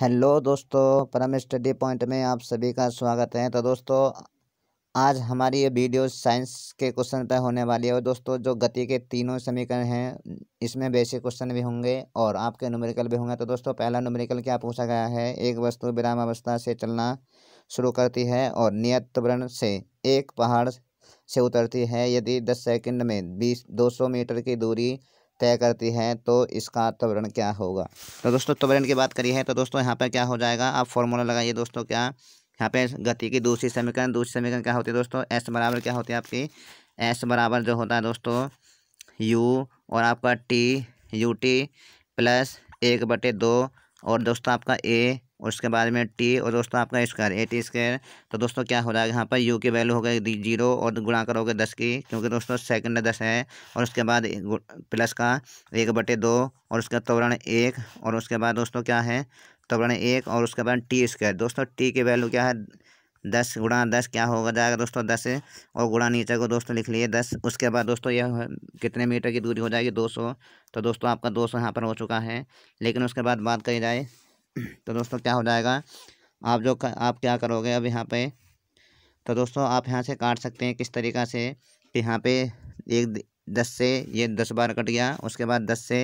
hello दोस्तों परम study point में आप सभी का स्वागत है तो दोस्तों आज हमारी ये वीडियो साइंस के क्वेश्चन पर होने वाली है और दोस्तों जो गति के तीनों समीकरण हैं इसमें बेसिक क्वेश्चन भी होंगे और आपके न्यूमेरिकल भी होंगे तो दोस्तों पहला न्यूमेरिकल क्या पूछा गया है एक वस्तु विराम अवस्था से चलना शुरू करती है और नियत वर्ण से एक पहाड़ से उतरती है यदि दस सेकेंड में बीस दो सौ मीटर की दूरी तय करती है तो इसका त्वरण क्या होगा तो दोस्तों त्वरण की बात करी है तो दोस्तों यहाँ पर क्या हो जाएगा आप फॉर्मूला लगाइए दोस्तों क्या यहाँ पे गति की दूसरी समीकरण दूसरी समीकरण क्या होती है दोस्तों एस बराबर क्या होती है आपकी एस बराबर जो होता है दोस्तों यू और आपका टी यू टी प्लस एक बटे दो और दोस्तों आपका ए उसके बाद में टी और दोस्तों आपका स्क्वायर ए टी स्क्वायर तो दोस्तों क्या हो रहा है यहाँ पर यू की वैल्यू हो गई जीरो और गुणा करोगे दस की क्योंकि दोस्तों सेकंड दस है और उसके बाद प्लस का एक बटे दो और उसका तवरण एक और उसके बाद दोस्तों क्या है त्वरण एक और उसके बाद टी स्क्वायर दोस्तों टी की वैल्यू क्या है दस गुणा दस क्या होगा जाएगा दोस्तों दस और गुणा नीचे को दोस्तों लिख लिए दस उसके बाद दोस्तों यह कितने मीटर की दूरी हो जाएगी दो सौ तो दोस्तों आपका दो सौ यहाँ पर हो चुका है लेकिन उसके बाद बात करी जाए तो दोस्तों क्या हो जाएगा आप जो आप क्या करोगे अब यहाँ पे तो दोस्तों आप यहाँ से काट सकते हैं किस तरीक़ा से कि यहाँ पे एक दस से ये दस बार कट गया उसके बाद दस से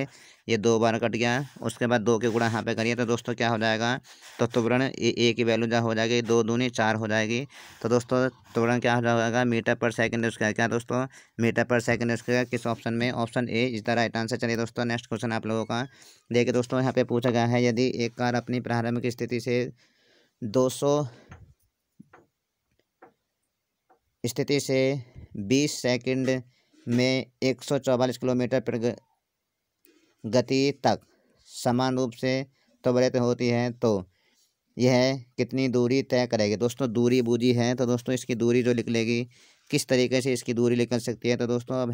ये दो बार कट गया उसके बाद दो के गुणा यहाँ पे करिए तो दोस्तों क्या हो जाएगा तो तुवरण ए, ए की वैल्यू जो हो जाएगी दो दूनी चार हो जाएगी तो दोस्तों तुवरण क्या हो जाएगा मीटर पर सेकंड उसका क्या दोस्तों मीटर पर सेकंड उसका किस ऑप्शन में ऑप्शन ए इस तरह राइट आंसर चलिए दोस्तों नेक्स्ट क्वेश्चन आप लोगों का देखिए दोस्तों यहाँ पर पूछा गया है यदि एक कार अपनी प्रारंभिक स्थिति से दो स्थिति से बीस सेकेंड में एक किलोमीटर प्र गति तक समान रूप से त्वरित होती है तो यह कितनी दूरी तय करेगी दोस्तों दूरी बूझी है तो दोस्तों इसकी दूरी जो निकलेगी लेगी किस तरीके से इसकी दूरी निकल सकती है तो दोस्तों अब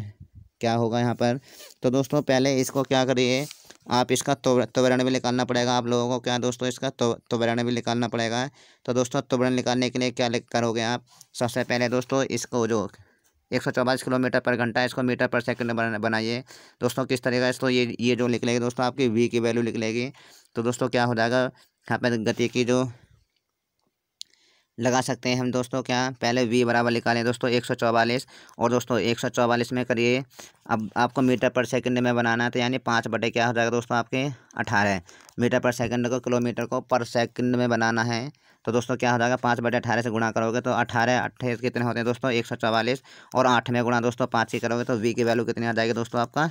क्या होगा यहाँ पर तो दोस्तों पहले इसको क्या करिए आप इसका त्वरण भी निकालना पड़ेगा आप लोगों को क्या दोस्तों इसका त्वरण भी निकालना पड़ेगा तो दोस्तों त्वरण निकालने के लिए क्या करोगे आप सबसे पहले दोस्तों इसको जो एक सौ चौबीस किलोमीटर पर घंटा इसको मीटर पर सेकंड बनाइए दोस्तों किस तरीके से तो ये ये जो निकलेगी दोस्तों आपकी वी की वैल्यू निकलेगी तो दोस्तों क्या हो जाएगा यहाँ पर गति की जो लगा सकते हैं हम दोस्तों क्या पहले वी बराबर निकालें दोस्तों एक सौ चौवालीस और दोस्तों एक सौ चौवालीस में करिए अब आपको मीटर पर सेकंड में बनाना है तो यानी पाँच बटे क्या हो जाएगा दोस्तों आपके अठारह मीटर पर सेकंड को किलोमीटर को पर सेकंड में बनाना है तो दोस्तों क्या हो जाएगा पाँच बटे अठारह से गुणा करोगे तो अठारह अट्ठाईस कितने होते हैं दोस्तों एक सौ चौवालीस और आठ में गुणा दोस्तों पाँच की करोगे तो वी की वैल्यू कितनी आ जाएगी दोस्तों आपका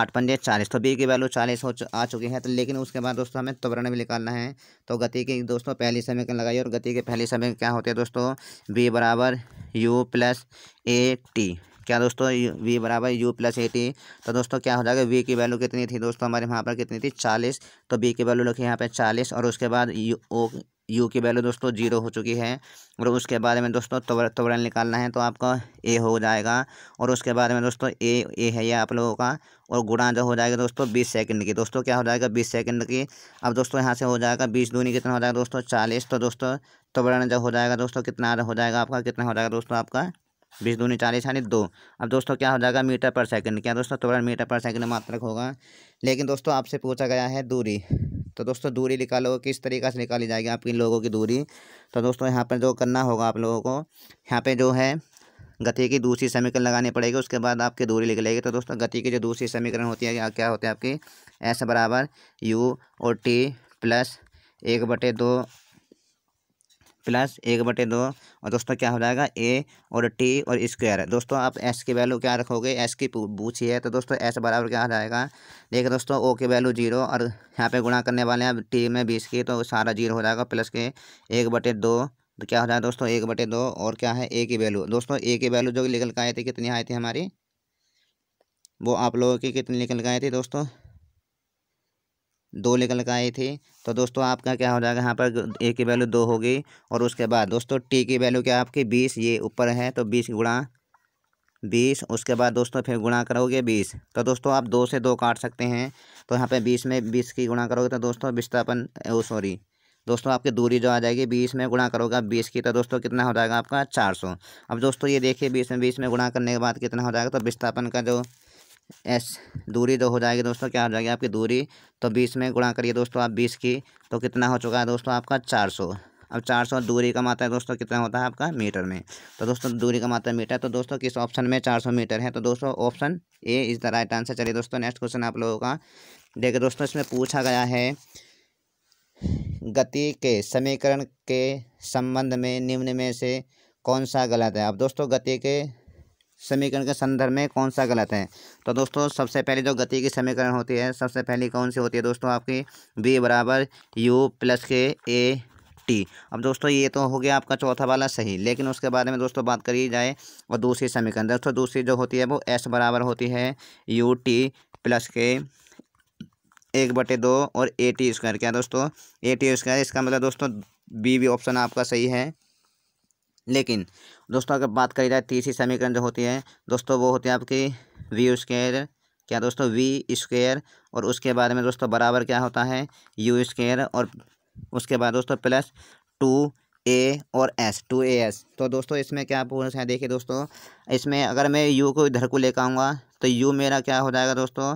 आठ पंजे चालीस तो बी की वैल्यू चालीस हो चु आ चुकी है तो लेकिन उसके बाद दोस्तों हमें त्वरण भी निकालना है तो गति की दोस्तों पहली का लगाइए और गति के पहली समय क्या होती है दोस्तों बी बराबर यू प्लस ए टी क्या दोस्तों वी बराबर यू प्लस ए टी तो दोस्तों क्या हो जाएगा वी की वैल्यू कितनी थी दोस्तों हमारे वहाँ पर कितनी थी चालीस तो बी की वैल्यू लिखी यहाँ पे चालीस और उसके बाद यू ओ यू की वैल्यू दोस्तों जीरो हो चुकी है और उसके बारे में दोस्तों त्वरण निकालना है तो आपका ए हो जाएगा और उसके बारे में दोस्तों ए ए है ये आप लोगों का और गुणा जो हो जाएगा दोस्तों बीस सेकंड की दोस्तों क्या हो जाएगा बीस सेकंड की अब दोस्तों यहाँ से हो जाएगा बीस दूनी कितना हो जाएगा दोस्तों चालीस तो दोस्तों त्वरण जो हो जाएगा दोस्तों कितना हो जाएगा आपका कितना हो जाएगा दोस्तों आपका बीस दूनी चालीस यानी दो अब दोस्तों क्या हो जाएगा मीटर पर सेकंड क्या दोस्तों तो मीटर पर सेकंड मात्रक होगा लेकिन दोस्तों आपसे पूछा गया है दूरी तो दोस्तों दूरी निकालो किस तरीका से निकाली जाएगी आपकी लोगों की दूरी तो दोस्तों यहाँ पर जो करना होगा आप लोगों को यहाँ पर जो है गति की दूसरी समीकरण लगानी पड़ेगी उसके बाद आपकी दूरी निकलेगी तो दोस्तों गति की जो दूसरी समीकरण होती है क्या होती है आपकी एस बराबर यू और टी प्लस एक बटे दो प्लस एक बटे दो और दोस्तों क्या हो जाएगा ए और टी और स्क्वायर दोस्तों आप एस की वैल्यू क्या रखोगे एस की पूछी है तो दोस्तों एस बराबर क्या हो जाएगा देखिए दोस्तों ओ की वैल्यू जीरो और यहाँ पे गुणा करने वाले हैं टी में बीस की तो सारा जीरो हो जाएगा प्लस के एक बटे दो तो क्या हो जाएगा दोस्तों एक बटे दो और क्या है ए की वैल्यू दोस्तों ए की वैल्यू जो निकल के आए थे कितनी आई थी हमारी वो आप लोगों की कितनी निकल के आए थी दोस्तों दो निकल कर आए थे तो दोस्तों आपका क्या हो जाएगा यहाँ पर ए की वैल्यू दो होगी और उसके बाद दोस्तों टी की वैल्यू क्या आपकी बीस ये ऊपर है तो बीस गुणा बीस उसके बाद दोस्तों फिर गुणा करोगे बीस तो दोस्तों आप दो से दो काट सकते हैं तो यहाँ पे बीस में बीस की गुणा करोगे तो दोस्तों विस्थापन ओ सॉरी दोस्तों आपकी दूरी जो आ जाएगी बीस में गुणा करोगे आप बीस की तो दोस्तों कितना हो जाएगा आपका चार सौ अब दोस्तों ये देखिए बीस में बीस में गुणा करने के बाद कितना हो जाएगा तो विस्थापन का जो एस दूरी जो तो हो जाएगी दोस्तों क्या हो जाएगी आपकी दूरी तो बीस में गुणा करिए दोस्तों आप बीस की तो कितना हो चुका है दोस्तों आपका चार सौ अब चार सौ दूरी का मात्रा दोस्तों कितना होता है आपका मीटर में तो दोस्तों दूरी का मात्रा मीटर तो दोस्तों किस ऑप्शन में चार सौ मीटर है तो दोस्तों option A is the right answer चलिए दोस्तों नेक्स्ट क्वेश्चन आप लोगों का देखिए दोस्तों इसमें पूछा गया है गति के समीकरण के संबंध में निम्न में से कौन सा गलत है अब दोस्तों गति के समीकरण के संदर्भ में कौन सा गलत है तो दोस्तों सबसे पहले जो गति की समीकरण होती है सबसे पहली कौन सी होती है दोस्तों आपकी बी बराबर यू प्लस के ए टी अब दोस्तों ये तो हो गया आपका चौथा वाला सही लेकिन उसके बारे में दोस्तों बात करी जाए और दूसरी समीकरण दोस्तों दूसरी जो होती है वो एस बराबर होती है यू टी प्लस के एक बटे दो और ए टी स्क्वायर क्या दोस्तों ए टी स्क्वायर इसका मतलब दोस्तों बी भी ऑप्शन आपका सही है लेकिन दोस्तों अगर बात करी जाए तीसरी समीकरण जो होती है दोस्तों वो होती है आपकी वी स्केयर क्या दोस्तों वी स्क्वेयर और उसके बाद में दोस्तों बराबर क्या होता है यू स्क्वेयर और उसके बाद दोस्तों प्लस टू ए और एस टू ए एस तो दोस्तों इसमें क्या पूछ है देखिए दोस्तों इसमें अगर मैं यू को इधर को लेकर आऊँगा तो यू मेरा क्या हो जाएगा दोस्तों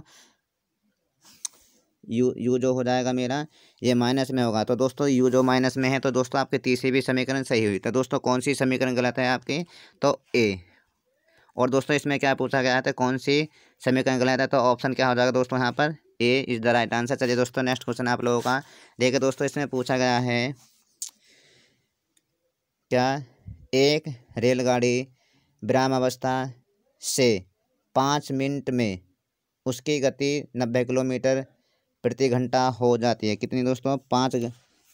यू यू जो हो जाएगा मेरा ये माइनस में होगा तो दोस्तों यू जो माइनस में है तो दोस्तों आपकी तीसरी भी समीकरण सही हुई तो दोस्तों कौन सी समीकरण गलत है आपकी तो ए और दोस्तों इसमें क्या पूछा गया था कौन सी समीकरण गलत है तो ऑप्शन क्या हो जाएगा दोस्तों यहाँ पर A is the right answer चलिए दोस्तों नेक्स्ट क्वेश्चन आप लोगों का देखिए दोस्तों इसमें पूछा गया है क्या एक रेलगाड़ी विराम अवस्था से पाँच मिनट में उसकी गति नब्बे किलोमीटर प्रति घंटा हो जाती है कितनी दोस्तों पाँच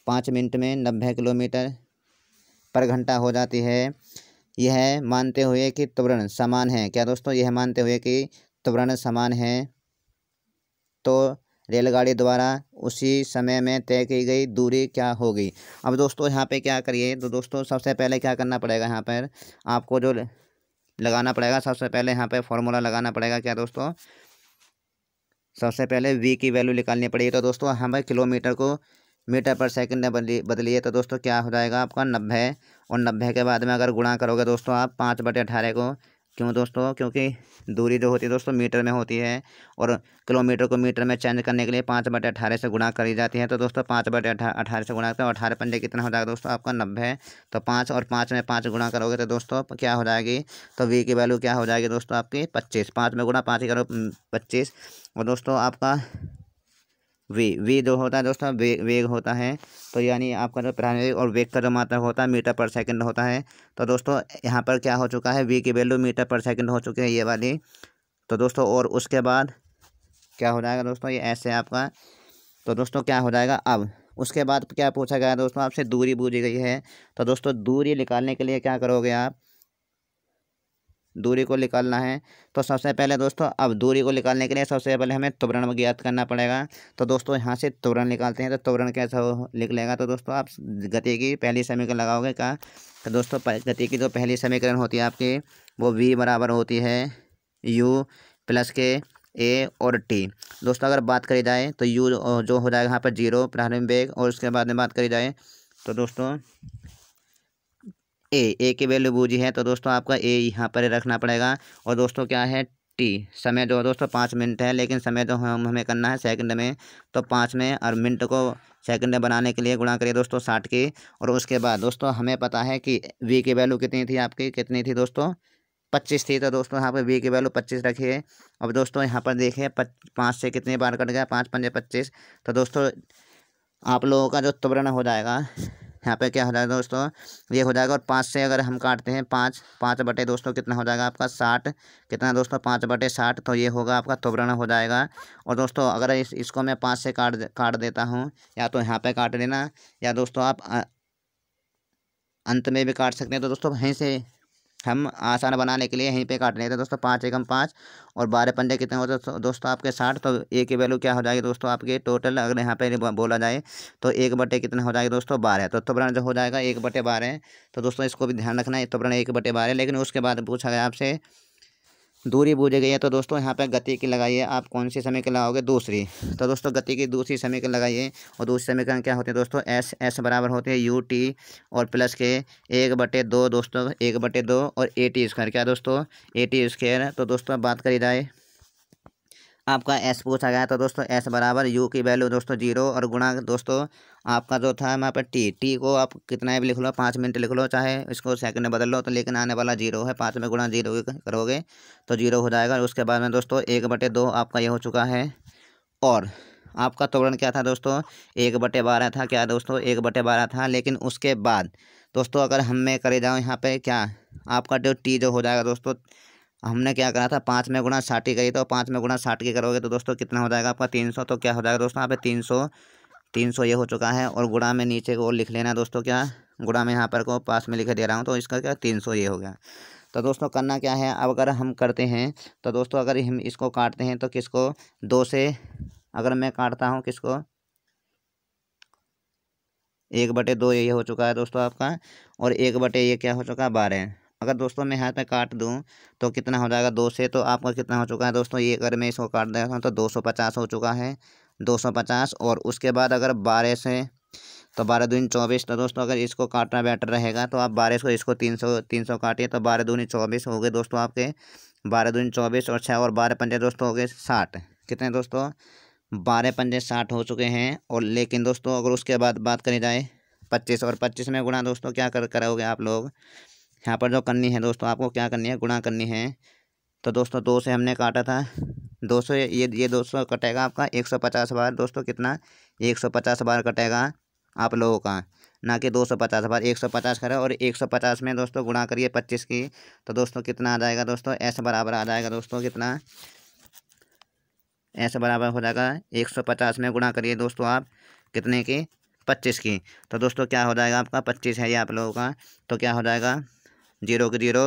पाँच मिनट में नब्बे किलोमीटर पर घंटा हो जाती है यह मानते हुए कि त्वरण समान है क्या दोस्तों यह मानते हुए कि त्वरण समान है तो रेलगाड़ी द्वारा उसी समय में तय की गई दूरी क्या होगी अब दोस्तों यहाँ पे क्या करिए तो दोस्तों सबसे पहले क्या करना पड़ेगा यहाँ पर आपको जो लगाना पड़ेगा सबसे पहले यहाँ पर फॉर्मूला लगाना पड़ेगा क्या दोस्तों सबसे पहले वी की वैल्यू निकालनी पड़ेगी तो दोस्तों हमें किलोमीटर को मीटर पर सेकंड में बदलिए तो दोस्तों क्या हो जाएगा आपका नब्बे और नब्बे के बाद में अगर गुणा करोगे दोस्तों आप पाँच बटे अठारह को क्यों दोस्तों क्योंकि दूरी जो होती है दोस्तों मीटर में होती है और किलोमीटर को मीटर में चेंज करने के लिए पाँच बटे अठारह से गुणा करी जाती है तो दोस्तों पाँच बटे अठारह से गुणा करते हैं अठारह पंजे कितना हो जाएगा दोस्तों आपका नब्बे तो पाँच और पाँच में पाँच गुणा करोगे तो दोस्तों क्या हो जाएगी तो वी की वैल्यू क्या हो जाएगी दोस्तों आपकी पच्चीस पाँच में गुणा पाँच करो पच्चीस और दोस्तों आपका वे वे दो होता है दोस्तों वे, वेग होता है तो यानी आपका जो प्राइमरी और वेग का जो मात्रा होता है मीटर पर सेकंड होता है तो दोस्तों यहाँ पर क्या हो चुका है वी की वैल्यू मीटर पर सेकंड हो चुकी है ये वाली तो दोस्तों और उसके बाद क्या हो जाएगा दोस्तों ये ऐसे आपका तो दोस्तों क्या हो जाएगा अब उसके बाद क्या पूछा गया दोस्तों आपसे दूरी पूछी गई है तो दोस्तों दूरी निकालने के लिए क्या करोगे आप दूरी को निकालना है तो सबसे पहले दोस्तों अब दूरी को निकालने के लिए सबसे पहले हमें त्वरण ज्ञात करना पड़ेगा तो दोस्तों यहाँ से त्वरण निकालते हैं तो त्वरण कैसा निकलेगा तो दोस्तों आप गति की पहली समीकरण लगाओगे का तो दोस्तों गति की जो पहली समीकरण होती है आपकी वो वी बराबर होती है यू प्लस के ए और टी दोस्तों अगर बात करी जाए तो यू जो हो जाएगा यहाँ पर जीरो प्रारंभिक वेग और उसके बाद में बात करी जाए तो दोस्तों ए ए की वैल्यू बूझी है तो दोस्तों आपका ए यहाँ पर रखना पड़ेगा और दोस्तों क्या है टी समय जो दोस्तों पाँच मिनट है लेकिन समय तो हम हमें करना है सेकंड में तो पाँच में और मिनट को सेकंड में बनाने के लिए गुणा करिए दोस्तों साठ की और उसके बाद दोस्तों हमें पता है कि वी की वैल्यू कितनी थी आपकी कितनी थी दोस्तों पच्चीस थी तो दोस्तों यहाँ पर वी की वैल्यू पच्चीस रखिए अब दोस्तों यहाँ पर देखिए पाँच से कितनी बार कट गया पाँच पंजे पच्चीस तो दोस्तों आप लोगों का जो त्वरण हो जाएगा यहाँ पे क्या हो जाएगा दोस्तों ये हो जाएगा और पाँच से अगर हम काटते हैं पाँच पाँच बटे दोस्तों कितना हो जाएगा आपका साठ कितना दोस्तों पाँच बटे साठ तो ये होगा आपका तोबरण हो जाएगा और दोस्तों अगर इस इसको मैं पाँच से काट काट देता हूँ या तो यहाँ पर काट लेना या दोस्तों आप अंत में भी काट सकते हैं तो दोस्तों वहीं से हम आसान बनाने के लिए यहीं पे काट लेते हैं तो दोस्तों पाँच एकम पाँच और बारह पंजे कितने होते तो हैं दोस्तों आपके साठ तो ए की वैल्यू क्या हो जाएगी दोस्तों आपके टोटल अगर यहाँ पे बोला जाए तो एक बटे कितने हो जाएगी दोस्तों बारह तो तोरण जो हो जाएगा एक बटे बारह तो दोस्तों इसको भी ध्यान रखना है तोरण एक बटे बारह लेकिन उसके बाद पूछा गया आपसे दूरी बूझे गई है तो दोस्तों यहाँ पर गति की लगाइए आप कौन सी समय की लगाओगे दूसरी तो दोस्तों गति की दूसरी समय की लगाइए और दूसरी समीकरण क्या होते हैं दोस्तों एस एस बराबर होते हैं यू टी और प्लस के एक बटे दो दोस्तों एक बटे दो और ए टी स्क्वायर क्या दोस्तों ए टी स्क्वायर तो दोस्तों बात करी जाए आपका एस पूछा गया तो दोस्तों एस बराबर यू की वैल्यू दोस्तों जीरो और गुणा दोस्तों आपका जो था वहाँ पर टी टी को आप कितना भी लिख लो पाँच मिनट लिख लो चाहे इसको सेकंड में बदल लो तो लेकिन आने वाला जीरो है पाँच में गुणा जीरो करोगे तो जीरो हो जाएगा उसके बाद में दोस्तों एक बटे दो आपका ये हो चुका है और आपका तोरण क्या था दोस्तों एक बटे बारह था क्या दोस्तों एक बटे बारह था लेकिन उसके बाद दोस्तों अगर हम मैं करे जाऊँ यहाँ पर क्या आपका जो टी जो हो जाएगा दोस्तों हमने क्या करा था पाँच में गुणा साठ ही करी तो पाँच में गुणा साठ की करोगे तो दोस्तों कितना हो जाएगा आपका तीन सौ तो क्या हो जाएगा दोस्तों यहाँ पे तीन सौ तीन सौ ये हो चुका है और गुणा में नीचे को लिख लेना दोस्तों क्या गुड़ा में यहाँ पर को पास में लिख दे रहा हूँ तो इसका क्या तीन सौ ये हो गया तो दोस्तों करना क्या है अब अगर हम करते हैं तो दोस्तों अगर हम इसको काटते हैं तो किसको दो से अगर मैं काटता हूँ किसको एक बटे दो ये हो चुका है दोस्तों आपका और एक बटे ये क्या हो चुका है बारह अगर दोस्तों मैं यहाँ पे काट दूँ तो कितना हो जाएगा दो से तो आपका कितना हो चुका है दोस्तों ये अगर मैं इसको काट देता हूँ तो दो सौ पचास हो चुका है दो सौ पचास और उसके बाद अगर बारह से तो बारह दूनी चौबीस तो दोस्तों अगर इसको काटना बेटर रहेगा तो आप बारह को इसको तीन सौ तीन सौ काटिए तो बारह दूनी चौबीस हो गए दोस्तों आपके बारह दूनी चौबीस और छः और बारह पंजे दोस्तों हो गए साठ कितने दोस्तों बारह पंजे साठ हो चुके हैं और लेकिन दोस्तों अगर उसके बाद बात करी जाए पच्चीस और पच्चीस में गुणा दोस्तों क्या कर करोगे आप लोग यहाँ पर जो तो करनी है दोस्तों आपको क्या करनी है गुणा करनी है तो दोस्तों दो से हमने काटा था दो सौ ये ये दो सौ कटेगा आपका एक सौ पचास बार दोस्तों कितना एक सौ पचास बार कटेगा आप लोगों का ना कि दो सौ पचास बार एक सौ पचास करें और एक सौ पचास में दोस्तों गुणा करिए पच्चीस की तो दोस्तों कितना आ जाएगा दोस्तों ऐसे बराबर आ जाएगा दोस्तों कितना ऐसे बराबर हो जाएगा एक सौ पचास में गुणा करिए दोस्तों आप कितने की पच्चीस की तो दोस्तों क्या हो जाएगा आपका पच्चीस है ये आप लोगों का तो क्या हो जाएगा जीरो के जीरो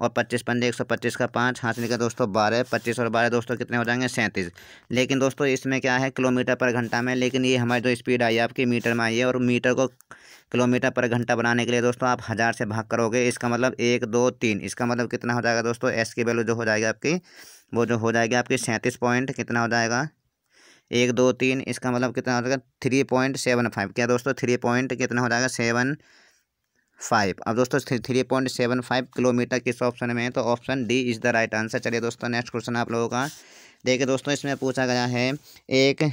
और पच्चीस पंद्रह एक सौ पच्चीस का पाँच हाथ से दोस्तों बारह पच्चीस और बारह दोस्तों कितने हो जाएंगे सैंतीस लेकिन दोस्तों इसमें क्या है किलोमीटर पर घंटा में लेकिन ये हमारी जो स्पीड आई है आपकी मीटर में आई है और मीटर को किलोमीटर पर घंटा बनाने के लिए दोस्तों आप हज़ार से भाग करोगे इसका मतलब एक दो तीन इसका मतलब कितना हो जाएगा दोस्तों एस की वैल्यू जो हो जाएगी आपकी वो जो हो जाएगी आपकी सैंतीस पॉइंट कितना हो जाएगा एक दो तीन इसका मतलब कितना हो जाएगा थ्री पॉइंट सेवन फाइव क्या दोस्तों थ्री पॉइंट कितना हो जाएगा सेवन फाइव अब दोस्तों three point seven five kilometer किस ऑप्शन में है तो option D is the right answer चलिए दोस्तों नेक्स्ट क्वेश्चन आप लोगों का देखिए दोस्तों इसमें पूछा गया है एक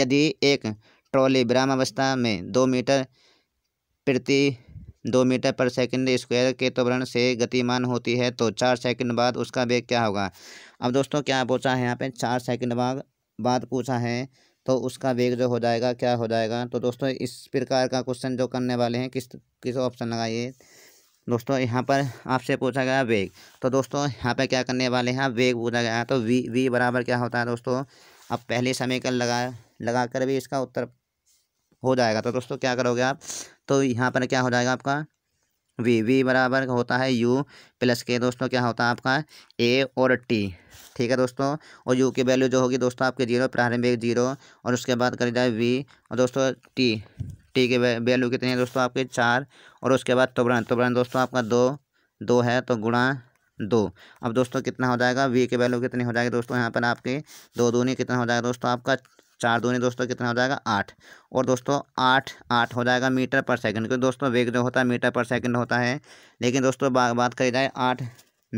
यदि एक ट्रॉली अवस्था में दो मीटर प्रति दो मीटर पर सेकंड स्क्वायर के त्वरण से गतिमान होती है तो चार सेकंड बाद उसका वेग क्या होगा अब दोस्तों क्या पूछा है यहाँ पे चार सेकंड बाद बाद पूछा है तो उसका वेग जो हो जाएगा क्या हो जाएगा तो दोस्तों इस प्रकार का क्वेश्चन जो करने वाले हैं किस किस ऑप्शन लगाइए दोस्तों यहाँ पर आपसे पूछा गया वेग तो दोस्तों यहाँ पर क्या करने वाले हैं वेग पूछा गया तो वी वी बराबर क्या होता है दोस्तों अब पहले समीकरण लगा लगा कर भी इसका उत्तर हो जाएगा तो दोस्तों क्या करोगे आप तो यहाँ पर क्या हो जाएगा आपका वी वी बराबर होता है यू प्लस के दोस्तों क्या होता है आपका ए और टी ठीक है दोस्तों और यू की वैल्यू जो होगी दोस्तों आपके जीरो प्रारंभिक जीरो और उसके बाद करी जाए वी और दोस्तों टी टी के वैल्यू कितनी है दोस्तों आपके चार और उसके बाद तोबरन तोबरन दोस्तों आपका दो दो है तो गुणा दो अब दोस्तों कितना हो जाएगा वी की वैल्यू कितनी हो जाएगी दोस्तों यहाँ पर आपके दो दूनी कितना हो जाएगा दोस्तों आपका चार दूनी दोस्तों कितना हो जाएगा आठ और दोस्तों आठ आठ हो जाएगा मीटर पर सेकंड क्योंकि दोस्तों वेग जो होता है मीटर पर सेकंड होता है लेकिन दोस्तों बात करी जाए आठ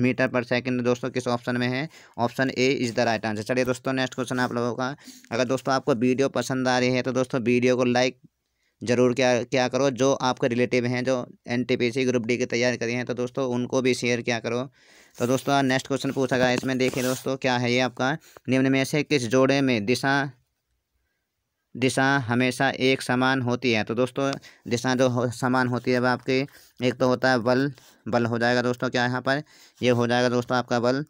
मीटर पर सेकेंड दोस्तों किस ऑप्शन में है option A is the right answer चलिए दोस्तों नेक्स्ट क्वेश्चन आप लोगों का अगर दोस्तों आपको वीडियो पसंद आ रही है तो दोस्तों वीडियो को लाइक ज़रूर क्या क्या करो जो आपके रिलेटिव हैं जो एन ग्रुप डी की तैयारी करी हैं तो दोस्तों उनको भी शेयर क्या करो तो दोस्तों नेक्स्ट क्वेश्चन पूछा गया इसमें देखिए दोस्तों क्या है ये आपका निम्न में से किस जोड़े में दिशा दिशा हमेशा एक समान होती है तो दोस्तों दिशा जो हो, समान होती है वह आपके एक तो होता है बल बल हो जाएगा दोस्तों क्या यहाँ पर ये हो जाएगा दोस्तों आपका बल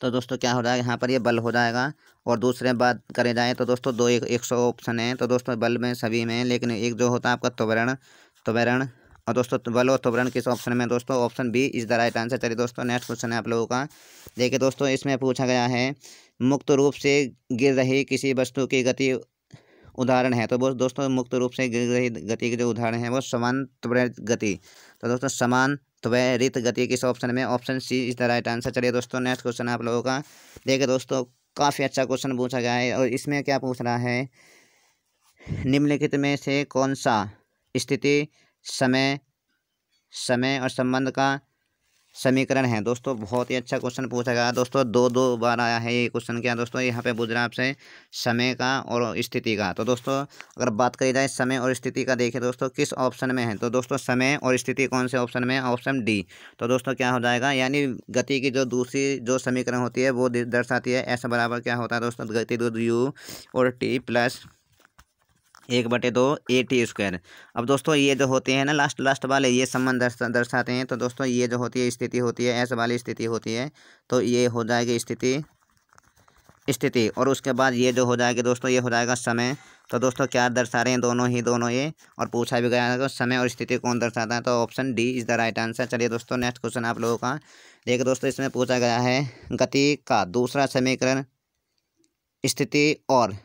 तो दोस्तों क्या हो जाएगा यहाँ पर ये बल हो जाएगा और दूसरे बात करें जाए तो दोस्तों दो एक एक सौ ऑप्शन है तो दोस्तों बल में सभी में लेकिन एक जो होता है आपका त्वरण त्वरण और दोस्तों तो बल और त्वरण किस ऑप्शन में दोस्तों option B is the right answer चलिए दोस्तों नेक्स्ट क्वेश्चन है आप लोगों का देखिए दोस्तों इसमें पूछा गया है मुक्त रूप से गिर रही किसी वस्तु की गति उदाहरण है तो वो दोस्तों मुक्त रूप से गिर रही गति के जो उदाहरण है वो समान त्वरित गति तो दोस्तों समान त्वरित गति किस ऑप्शन में ऑप्शन सी इस तरह राइट आंसर चलिए दोस्तों नेक्स्ट क्वेश्चन आप लोगों का देखिए दोस्तों काफ़ी अच्छा क्वेश्चन पूछा गया है और इसमें क्या पूछ रहा है निम्नलिखित में से कौन सा स्थिति समय समय और संबंध का समीकरण है दोस्तों बहुत ही अच्छा क्वेश्चन पूछा गया दोस्तों दो दो बार आया है ये क्वेश्चन क्या दोस्तों यहाँ पे पूछ रहा है आपसे समय का और स्थिति का तो दोस्तों अगर बात करी जाए समय और स्थिति का देखिए दोस्तों किस ऑप्शन में है तो दोस्तों समय और स्थिति कौन से ऑप्शन में ऑप्शन डी तो दोस्तों क्या हो जाएगा यानी गति की जो दूसरी जो समीकरण होती है वो दर्शाती है ऐसा बराबर क्या होता है दोस्तों गति दो यू और टी प्लस एक बटे दो ए टी स्क्वायर अब दोस्तों ये जो होते हैं ना लास्ट लास्ट वाले ये संबंध दर्शाते हैं तो दोस्तों ये जो होती है स्थिति होती है ऐसे वाली स्थिति होती है तो ये हो जाएगी स्थिति स्थिति और उसके बाद ये जो हो जाएगा दोस्तों ये हो जाएगा समय तो दोस्तों क्या दर्शा रहे हैं दोनों ही दोनों ये और पूछा भी गया है समय और स्थिति कौन दर्शाता है तो option D is the right answer चलिए दोस्तों नेक्स्ट क्वेश्चन आप लोगों का देखिए दोस्तों इसमें पूछा गया है गति का दूसरा समीकरण स्थिति और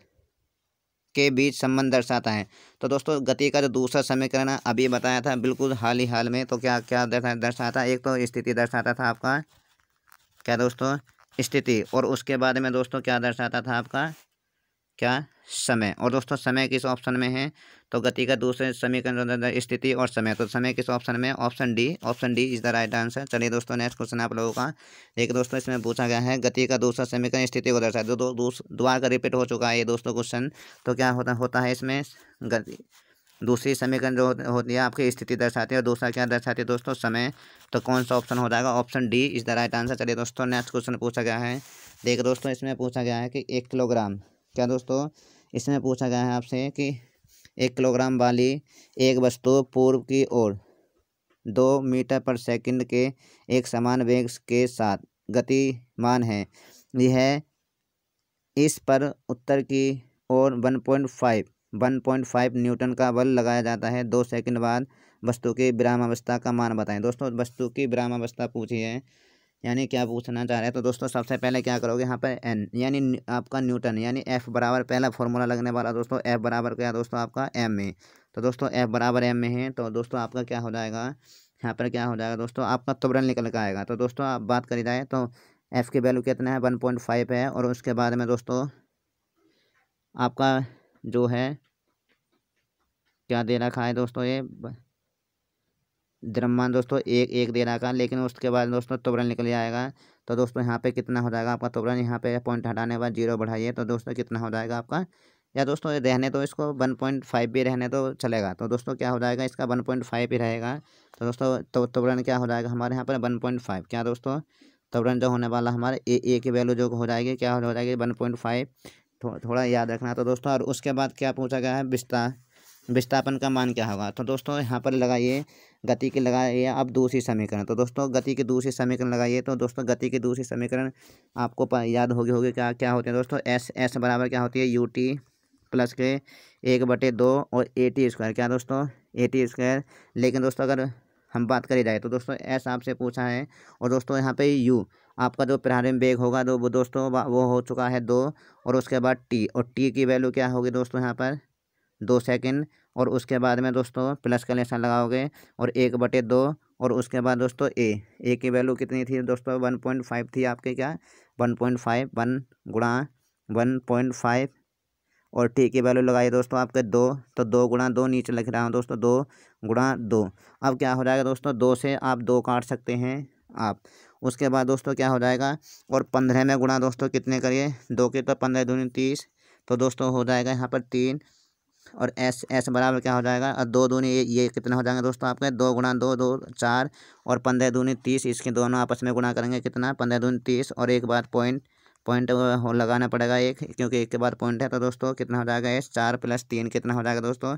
के बीच संबंध दर्शाता है तो दोस्तों गति का जो दूसरा समीकरण है अभी बताया था बिल्कुल हाल ही हाल में तो क्या क्या दर्शाता एक तो स्थिति दर्शाता था आपका क्या दोस्तों स्थिति और उसके बाद में दोस्तों क्या दर्शाता था आपका क्या समय और दोस्तों समय किस ऑप्शन में है तो गति का दूसरे समीकरण स्थिति और समय तो समय किस ऑप्शन में option D option D is the right answer चलिए दोस्तों नेक्स्ट क्वेश्चन आप लोगों का एक दोस्तों इसमें पूछा गया है गति का दूसरा समीकरण स्थिति को दर्शाए दो का रिपीट हो चुका है ये दोस्तों क्वेश्चन तो क्या होता होता है इसमें गति दूसरी समीकरण जो होती है आपकी स्थिति दर्शाती है और दूसरा क्या दर्शाती है दोस्तों समय तो कौन सा ऑप्शन हो जाएगा option D is the right answer चलिए दोस्तों नेक्स्ट क्वेश्चन पूछा गया है देख दोस्तों इसमें पूछा गया है कि एक किलोग्राम क्या दोस्तों इसमें पूछा गया है आपसे कि एक किलोग्राम वाली एक वस्तु पूर्व की ओर दो मीटर पर सेकंड के एक समान वेग के साथ गतिमान है यह इस पर उत्तर की ओर one point five one point five newton का बल लगाया जाता है दो सेकंड बाद वस्तु की विराम अवस्था का मान बताएं दोस्तों वस्तु की अवस्था पूछी है यानी क्या पूछना चाह रहे हैं तो दोस्तों सबसे पहले क्या करोगे यहाँ पर एन यानी आपका न्यूटन यानी एफ़ बराबर पहला फॉर्मूला लगने वाला दोस्तों एफ़ बराबर क्या दोस्तों आपका एम में तो दोस्तों एफ़ बराबर एम में है तो दोस्तों आपका क्या हो जाएगा यहाँ पर क्या हो जाएगा दोस्तों आपका तुबरन निकल के आएगा तो दोस्तों आप बात करी जाए तो एफ़ की वैल्यू कितना है वन पॉइंट फाइव है और उसके बाद में दोस्तों आपका जो है क्या दे रखा है दोस्तों ये द्रव्यमान दोस्तों एक एक दे रहा लेकिन उसके बाद दोस्तों तोबरन निकल जाएगा तो दोस्तों यहाँ पे कितना हो जाएगा आपका तोबरन यहाँ पे पॉइंट हटाने के बाद जीरो बढ़ाइए तो दोस्तों कितना हो जाएगा आपका या दोस्तों रहने तो इसको वन पॉइंट फाइव भी रहने तो चलेगा तो दोस्तों क्या हो जाएगा इसका वन पॉइंट फाइव ही रहेगा तो दोस्तों तो तोबरन क्या हो जाएगा हमारे यहाँ पर वन पॉइंट फाइव क्या दोस्तों तोबरन जो होने वाला हमारे ए ए की वैल्यू जो हो जाएगी क्या हो जाएगी वन पॉइंट फाइव थोड़ा याद रखना तो दोस्तों और उसके बाद क्या पूछा गया है विस्तार विस्थापन का मान क्या होगा तो दोस्तों यहाँ पर लगाइए गति के लगाइए आप दूसरी समीकरण तो दोस्तों गति के दूसरी समीकरण लगाइए तो दोस्तों गति के दूसरी समीकरण आपको याद होगी होगी क्या क्या होते हैं दोस्तों एस एस बराबर क्या होती है यू टी प्लस के एक बटे दो और ए टी स्क्वायर क्या दोस्तों ए टी स्क्वायर लेकिन दोस्तों अगर हम बात करी जाए तो दोस्तों एस आपसे पूछा है और दोस्तों यहाँ पे यू आपका जो प्रारंभ वेग होगा तो वो दोस्तों वो हो चुका है दो और उसके बाद टी और टी की वैल्यू क्या होगी दोस्तों यहाँ पर दो सेकंड और उसके बाद में दोस्तों प्लस का निशान लगाओगे और एक बटे दो और उसके बाद दोस्तों ए ए की वैल्यू कितनी थी दोस्तों वन पॉइंट फाइव थी आपके क्या वन पॉइंट फाइव वन गुणा वन पॉइंट फाइव और टी की वैल्यू लगाइए दोस्तों आपके दो तो दो गुणा दो नीचे लिख रहा हूँ दोस्तों दो गुणा दो अब क्या हो जाएगा दोस्तों दो से आप दो काट सकते हैं आप उसके बाद दोस्तों क्या हो जाएगा और पंद्रह में गुणा दोस्तों कितने करिए दो के तो पंद्रह दूनी तीस तो दोस्तों हो जाएगा यहाँ पर तीन और एस एस बराबर क्या हो जाएगा और दो दूनी ये ये कितना हो जाएगा दोस्तों आपके दो गुणा दो दो चार और पंद्रह दूनी तीस इसके दोनों आपस में गुणा करेंगे कितना पंद्रह दूनी तीस और एक बार पॉइंट पॉइंट लगाना पड़ेगा एक क्योंकि एक के बाद पॉइंट है तो दोस्तों कितना हो जाएगा एस चार प्लस तीन कितना हो जाएगा दोस्तों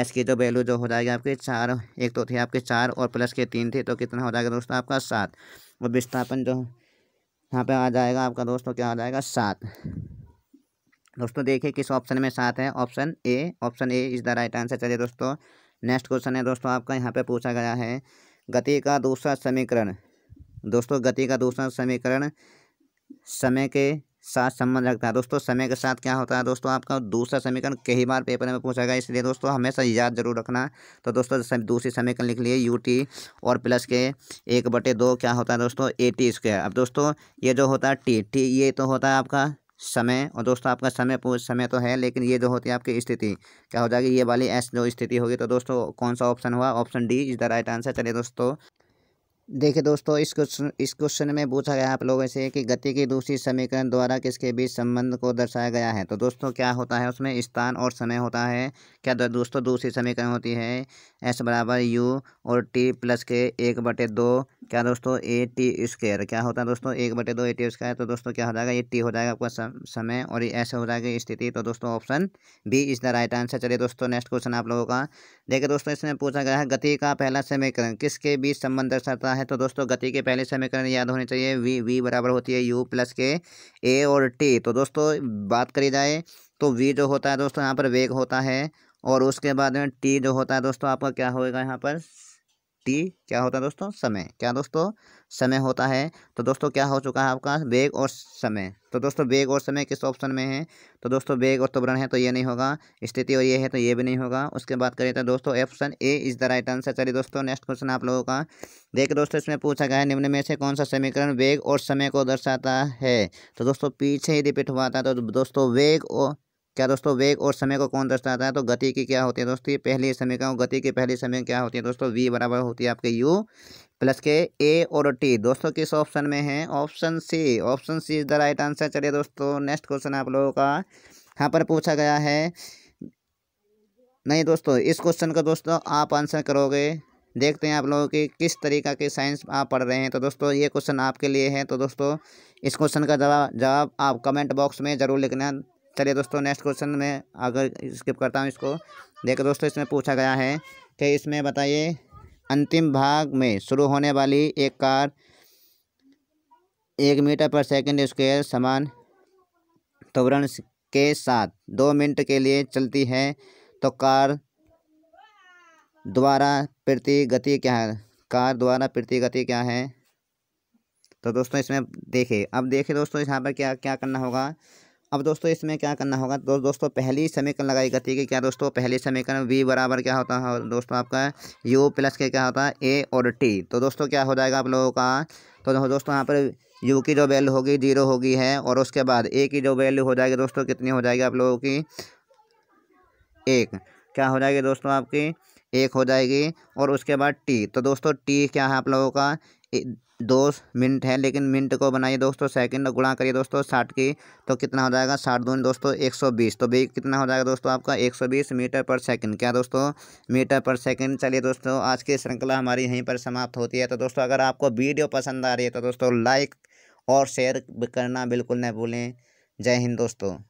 एस की जो वैल्यू जो हो जाएगी आपकी चार एक तो थी आपके चार और प्लस के तीन थी तो कितना हो जाएगा दोस्तों आपका सात और विस्थापन जो यहाँ पे आ जाएगा आपका दोस्तों क्या हो जाएगा सात दोस्तों देखिए किस ऑप्शन में साथ है option A option A is the right answer चलिए दोस्तों नेक्स्ट क्वेश्चन है दोस्तों आपका यहाँ पे पूछा गया है गति का दूसरा समीकरण दोस्तों गति का दूसरा समीकरण समय के साथ संबंध रखता है दोस्तों समय के साथ क्या होता है दोस्तों आपका दूसरा समीकरण कई बार पेपर में पूछा गया इसलिए दोस्तों हमेशा याद जरूर रखना तो दोस्तों दूसरी समीकरण लिख लिए यू टी और प्लस के एक बटे दो क्या होता है दोस्तों ए टी स्क्वायर अब दोस्तों ये जो होता है टी टी ये तो होता है आपका समय और दोस्तों आपका समय समय तो है लेकिन ये जो होती है आपकी स्थिति क्या हो जाएगी ये वाली एस जो स्थिति होगी तो दोस्तों कौन सा ऑप्शन हुआ option D is the right answer चलिए दोस्तों देखिए दोस्तों इस क्वेश्चन इस क्वेश्चन में पूछा गया आप लोगों से कि गति की दूसरी समीकरण द्वारा किसके बीच संबंध को दर्शाया गया है तो दोस्तों क्या होता है उसमें स्थान और समय होता है क्या दोस्तों दूसरी समीकरण होती है एस बराबर यू और टी प्लस के एक बटे दो क्या दोस्तों ए टी स्क्र क्या होता है दोस्तों एक बटे दो ए टी स्क्र तो दोस्तों क्या हो जाएगा ये टी हो जाएगा आपका समय और ये ऐसे हो जाएगी स्थिति तो दोस्तों option B is the right answer चलिए दोस्तों नेक्स्ट क्वेश्चन आप लोगों का देखिए दोस्तों इसमें पूछा गया है गति का पहला समीकरण किसके बीच संबंध दर्शाता है है तो दोस्तों गति के पहले समीकरण याद होने चाहिए वी वी बराबर होती है यू प्लस के ए और टी तो दोस्तों बात करी जाए तो वी जो होता है दोस्तों यहाँ पर वेग होता है और उसके बाद में टी जो होता है दोस्तों आपका क्या होगा यहाँ पर टी क्या होता है दोस्तों समय क्या दोस्तों समय होता है तो दोस्तों क्या हो चुका है आपका वेग और समय तो दोस्तों वेग और समय किस ऑप्शन में है तो दोस्तों वेग और त्वरण तो है तो ये नहीं होगा स्थिति और ये है तो ये भी नहीं होगा उसके बाद करें तो दोस्तों option A is the right answer चलिए दोस्तों नेक्स्ट क्वेश्चन आप लोगों का देखिए दोस्तों इसमें पूछा गया है निम्न में से कौन सा समीकरण वेग और समय को दर्शाता है तो दोस्तों पीछे ही रिपीट हुआ था तो दोस्तों वेग और क्या दोस्तों वेग और समय को कौन दर्शाता है तो गति की क्या होती है दोस्तों पहले समय का गति की पहली समय क्या होती है दोस्तों वी बराबर होती है आपके यू प्लस के ए और टी दोस्तों किस ऑप्शन में है option C option C is the right answer चलिए दोस्तों नेक्स्ट क्वेश्चन आप लोगों का यहाँ पर पूछा गया है नहीं दोस्तों इस क्वेश्चन का दोस्तों आप आंसर करोगे देखते हैं आप लोगों की किस तरीका के साइंस आप पढ़ रहे हैं तो दोस्तों ये क्वेश्चन आपके लिए है तो दोस्तों इस क्वेश्चन का जवाब जवाब आप कमेंट बॉक्स में ज़रूर लिखना चलिए दोस्तों नेक्स्ट क्वेश्चन में अगर स्किप करता हूँ इसको देखो दोस्तों इसमें पूछा गया है कि इसमें बताइए अंतिम भाग में शुरू होने वाली एक कार एक मीटर पर सेकंड स्क्वेयर समान त्वरण के साथ दो मिनट के लिए चलती है तो कार द्वारा प्रति गति क्या है कार द्वारा प्रति गति क्या है तो दोस्तों इसमें देखिए अब देखिए दोस्तों यहाँ पर क्या क्या करना होगा अब दोस्तों इसमें क्या करना होगा दो, दोस्तों पहली समीकरण लगाई गई है क्या दोस्तों पहली समीकरण वी बराबर क्या होता है दोस्तों आपका यू प्लस के क्या होता है ए और टी तो दोस्तों क्या हो जाएगा आप लोगों का तो दोस्तों यहाँ पर यू की जो वैल्यू होगी जीरो होगी है और उसके बाद ए की जो वैल्यू हो जाएगी दोस्तों कितनी हो जाएगी आप लोगों की एक क्या हो जाएगी दोस्तों आपकी एक हो जाएगी और उसके बाद टी तो दोस्तों टी क्या है आप लोगों का दो मिनट है लेकिन मिनट को बनाइए दोस्तों सेकंड गुणा करिए दोस्तों साठ की तो कितना हो जाएगा साठ दून दोस्तों एक सौ बीस तो भी कितना हो जाएगा दोस्तों आपका एक सौ बीस मीटर पर सेकंड क्या दोस्तों मीटर पर सेकंड चलिए दोस्तों आज की श्रृंखला हमारी यहीं पर समाप्त होती है तो दोस्तों अगर आपको वीडियो पसंद आ रही है तो दोस्तों लाइक और शेयर करना बिल्कुल न भूलें जय हिंद दोस्तों